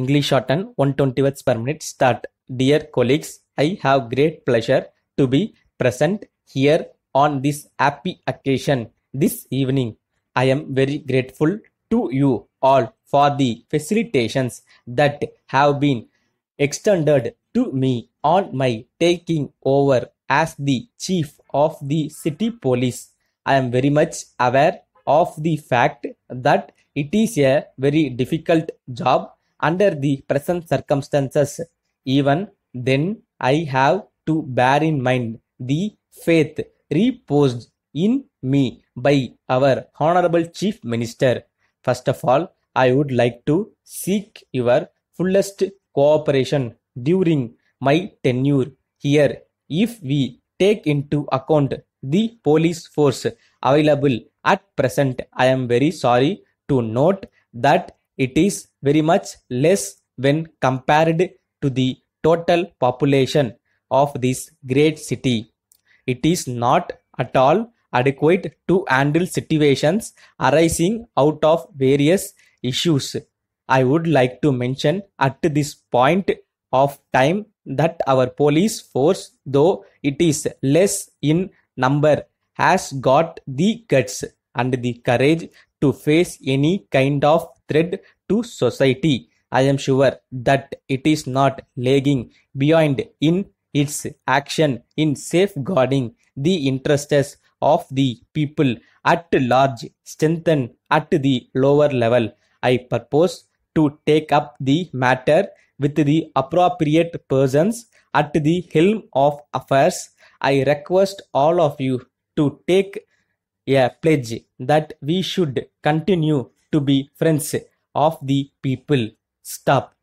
English shortened 120 words per minute start. Dear colleagues, I have great pleasure to be present here on this happy occasion this evening. I am very grateful to you all for the facilitations that have been extended to me on my taking over as the chief of the city police. I am very much aware of the fact that it is a very difficult job under the present circumstances. Even then, I have to bear in mind the faith reposed in me by our Honorable Chief Minister. First of all, I would like to seek your fullest cooperation during my tenure here if we take into account the police force available at present. I am very sorry to note that it is very much less when compared to the total population of this great city. It is not at all adequate to handle situations arising out of various issues. I would like to mention at this point of time that our police force, though it is less in number, has got the guts and the courage to face any kind of threat to society. I am sure that it is not lagging behind in its action in safeguarding the interests of the people at large, strengthened at the lower level. I propose to take up the matter with the appropriate persons at the helm of affairs. I request all of you to take a pledge that we should continue to be friends of the people stop